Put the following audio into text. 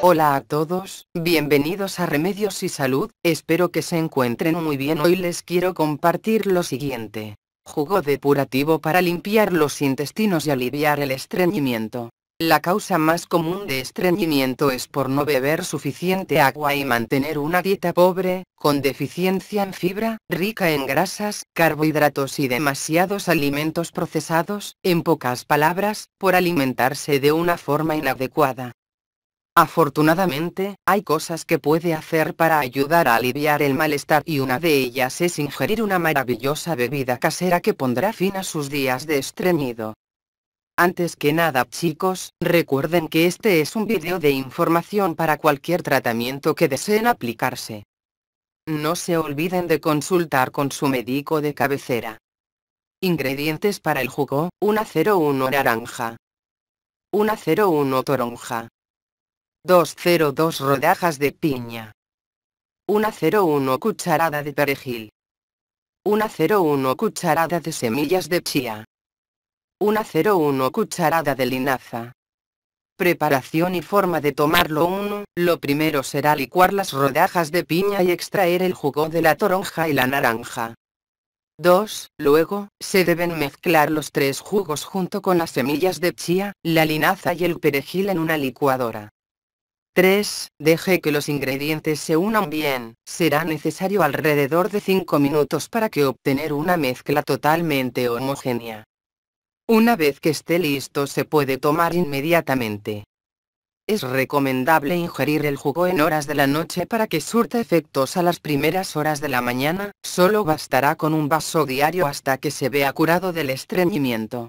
Hola a todos, bienvenidos a Remedios y Salud, espero que se encuentren muy bien hoy les quiero compartir lo siguiente. Jugo depurativo para limpiar los intestinos y aliviar el estreñimiento. La causa más común de estreñimiento es por no beber suficiente agua y mantener una dieta pobre, con deficiencia en fibra, rica en grasas, carbohidratos y demasiados alimentos procesados, en pocas palabras, por alimentarse de una forma inadecuada. Afortunadamente, hay cosas que puede hacer para ayudar a aliviar el malestar y una de ellas es ingerir una maravillosa bebida casera que pondrá fin a sus días de estreñido. Antes que nada chicos, recuerden que este es un video de información para cualquier tratamiento que deseen aplicarse. No se olviden de consultar con su médico de cabecera. Ingredientes para el jugo, una 01 naranja. Una 01 toronja. 202 rodajas de piña. 101 cucharada de perejil. 101 cucharada de semillas de chía. 101 cucharada de linaza. Preparación y forma de tomarlo 1. Lo primero será licuar las rodajas de piña y extraer el jugo de la toronja y la naranja. 2. Luego, se deben mezclar los tres jugos junto con las semillas de chía, la linaza y el perejil en una licuadora. 3. Deje que los ingredientes se unan bien. Será necesario alrededor de 5 minutos para que obtener una mezcla totalmente homogénea. Una vez que esté listo se puede tomar inmediatamente. Es recomendable ingerir el jugo en horas de la noche para que surta efectos a las primeras horas de la mañana, solo bastará con un vaso diario hasta que se vea curado del estreñimiento.